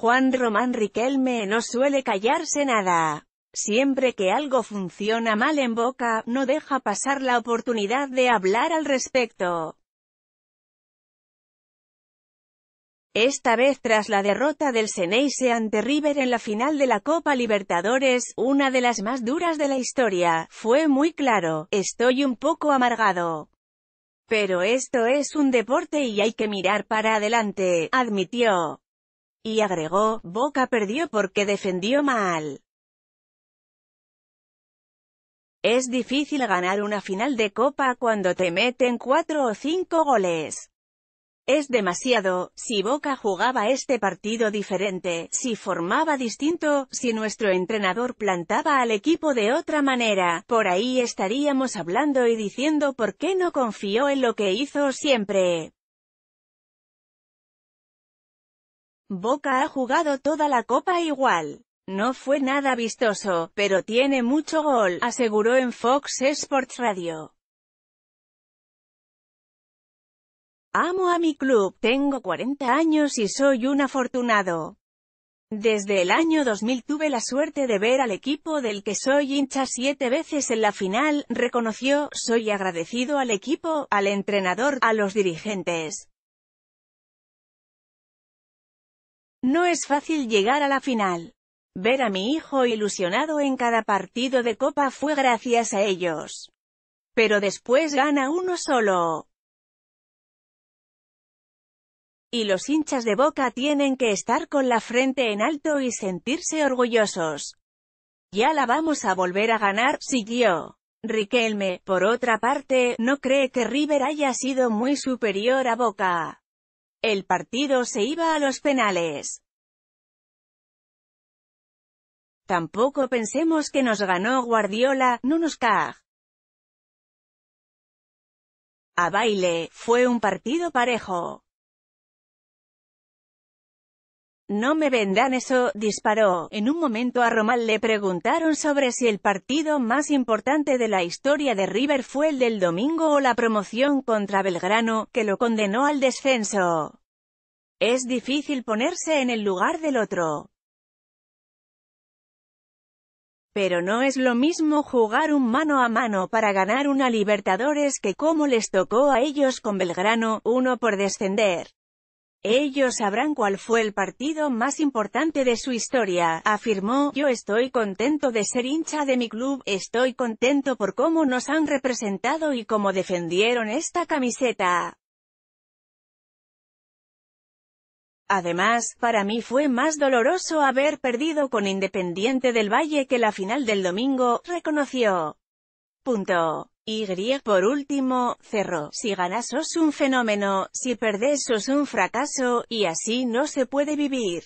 Juan Román Riquelme no suele callarse nada. Siempre que algo funciona mal en Boca, no deja pasar la oportunidad de hablar al respecto. Esta vez tras la derrota del seneise ante River en la final de la Copa Libertadores, una de las más duras de la historia, fue muy claro, estoy un poco amargado. Pero esto es un deporte y hay que mirar para adelante, admitió. Y agregó, Boca perdió porque defendió mal. Es difícil ganar una final de Copa cuando te meten cuatro o cinco goles. Es demasiado, si Boca jugaba este partido diferente, si formaba distinto, si nuestro entrenador plantaba al equipo de otra manera, por ahí estaríamos hablando y diciendo por qué no confió en lo que hizo siempre. Boca ha jugado toda la copa igual. No fue nada vistoso, pero tiene mucho gol, aseguró en Fox Sports Radio. Amo a mi club, tengo 40 años y soy un afortunado. Desde el año 2000 tuve la suerte de ver al equipo del que soy hincha siete veces en la final, reconoció, soy agradecido al equipo, al entrenador, a los dirigentes. No es fácil llegar a la final. Ver a mi hijo ilusionado en cada partido de copa fue gracias a ellos. Pero después gana uno solo. Y los hinchas de Boca tienen que estar con la frente en alto y sentirse orgullosos. Ya la vamos a volver a ganar, siguió. Riquelme, por otra parte, no cree que River haya sido muy superior a Boca. El partido se iba a los penales. Tampoco pensemos que nos ganó Guardiola, no A baile, fue un partido parejo. No me vendan eso, disparó. En un momento a Román le preguntaron sobre si el partido más importante de la historia de River fue el del domingo o la promoción contra Belgrano, que lo condenó al descenso. Es difícil ponerse en el lugar del otro. Pero no es lo mismo jugar un mano a mano para ganar una Libertadores que como les tocó a ellos con Belgrano, uno por descender. Ellos sabrán cuál fue el partido más importante de su historia, afirmó, yo estoy contento de ser hincha de mi club, estoy contento por cómo nos han representado y cómo defendieron esta camiseta. Además, para mí fue más doloroso haber perdido con Independiente del Valle que la final del domingo, reconoció. Punto. Y por último, cerró, si ganas sos un fenómeno, si perdés sos un fracaso, y así no se puede vivir.